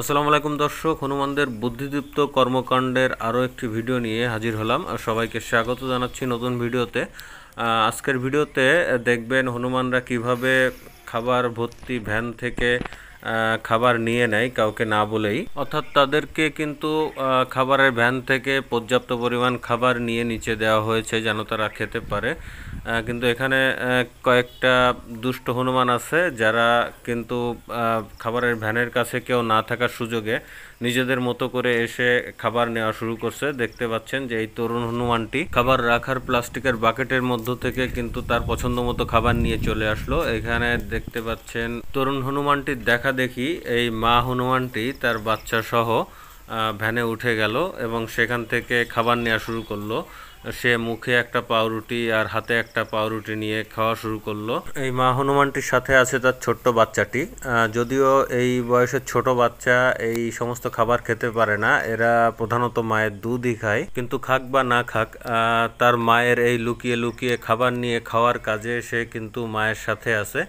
আসসালামু আলাইকুম দর্শক হনুমানদের বুদ্ধিদীপ্ত কর্মকাণ্ডের আরও একটি ভিডিও নিয়ে হাজির হলাম সবাইকে স্বাগত জানাচ্ছি নতুন ভিডিওতে আজকের ভিডিওতে দেখবেন হনুমানরা কিভাবে খাবার ভর্তি ভ্যান থেকে খাবার নিয়ে নেয় কাউকে না বলেই অর্থাৎ তাদেরকে কিন্তু খাবারের ভ্যান থেকে পর্যাপ্ত পরিমাণ খাবার নিয়ে নিচে দেওয়া হয়েছে যেন তারা খেতে পারে কিন্তু এখানে কয়েকটা দুষ্ট হনুমান আছে যারা কিন্তু খাবারের ভ্যানের কাছে কেউ না থাকার সুযোগে নিজেদের মতো করে এসে খাবার নেওয়া শুরু করছে দেখতে পাচ্ছেন যে এই তরুণ হনুমানটি খাবার রাখার প্লাস্টিকের বাকেটের মধ্য থেকে কিন্তু তার পছন্দ মতো খাবার নিয়ে চলে আসলো এখানে দেখতে পাচ্ছেন তরুণ হনুমানটি দেখা দেখা দেখি এই মা হনুমানটি তার বাচ্চা সহ ভ্যানে উঠে গেল এবং সেখান থেকে খাবার নেওয়া শুরু করলো সে মুখে একটা পাউরুটি আর হাতে একটা পাউরুটি নিয়ে খাওয়া শুরু করলো এই মা হনুমানটির সাথে আছে তার ছোট্ট বাচ্চাটি যদিও এই বয়সের ছোট বাচ্চা এই সমস্ত খাবার খেতে পারে না এরা প্রধানত মায়ের দুধই খায় কিন্তু খাক বা না খাক তার মায়ের এই লুকিয়ে লুকিয়ে খাবার নিয়ে খাওয়ার কাজে সে কিন্তু মায়ের সাথে আছে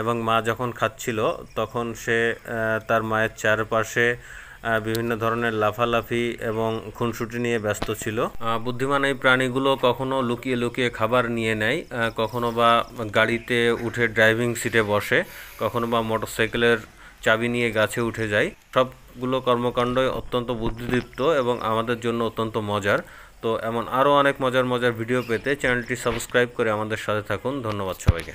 এবং মা যখন খাচ্ছিল তখন সে তার মায়ের চারপাশে বিভিন্ন ধরনের লাফালাফি এবং খুনসুটি নিয়ে ব্যস্ত ছিল বুদ্ধিমান এই প্রাণীগুলো কখনো লুকিয়ে লুকিয়ে খাবার নিয়ে নেয় কখনো বা গাড়িতে উঠে ড্রাইভিং সিটে বসে কখনো বা মোটরসাইকেলের চাবি নিয়ে গাছে উঠে যায় সবগুলো কর্মকাণ্ডই অত্যন্ত বুদ্ধিদীপ্ত এবং আমাদের জন্য অত্যন্ত মজার তো এমন আরও অনেক মজার মজার ভিডিও পেতে চ্যানেলটি সাবস্ক্রাইব করে আমাদের সাথে থাকুন ধন্যবাদ সবাইকে